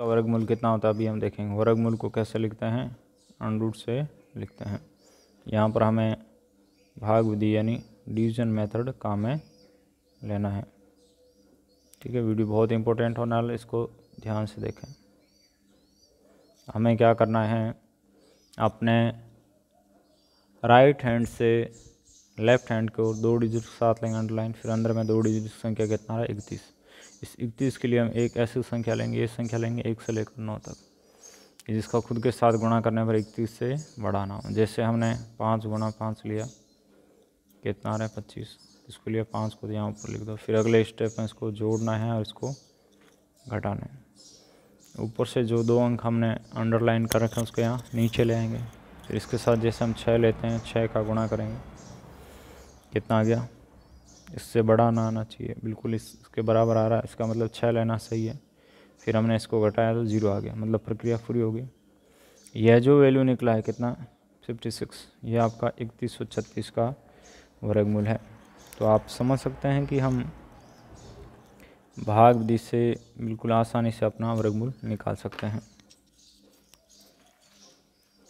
इसका वर्गमूल कितना होता है अभी हम देखेंगे वर्गमूल को कैसे लिखते हैं अनरूट से लिखते हैं यहाँ पर हमें भाग विधि यानी डिवीजन मेथड काम में लेना है ठीक है वीडियो बहुत इंपॉर्टेंट होने वाला इसको ध्यान से देखें हमें क्या करना है अपने राइट हैंड से लेफ्ट हैंड को दो डिजिट के साथ लेंगे अंडरलाइन फिर अंदर में दो डिजिट संख्या कितना है इकतीस इस इकतीस के लिए हम एक ऐसी संख्या लेंगे ये संख्या लेंगे एक से लेकर नौ तक जिसका खुद के साथ गुणा करने पर इकतीस से बढ़ाना हो जैसे हमने पाँच गुणा पाँच लिया कितना आ रहा है पच्चीस इसके लिए पाँच को यहाँ ऊपर लिख दो फिर अगले स्टेप में इसको जोड़ना है और इसको घटाना है ऊपर से जो दो अंक हमने अंडरलाइन कर रखे हैं उसको यहाँ नीचे ले आएंगे फिर इसके साथ जैसे हम छः लेते हैं छः का गुणा करेंगे कितना आ गया इससे बड़ा ना आना चाहिए बिल्कुल इसके बराबर आ रहा है इसका मतलब छः लेना सही है फिर हमने इसको घटाया तो ज़ीरो आ गया मतलब प्रक्रिया पूरी हो गई यह जो वैल्यू निकला है कितना फिफ्टी सिक्स यह आपका इकतीस सौ छत्तीस का वर्गमूल है तो आप समझ सकते हैं कि हम भाग विधि से बिल्कुल आसानी से अपना वर्गमूल निकाल सकते हैं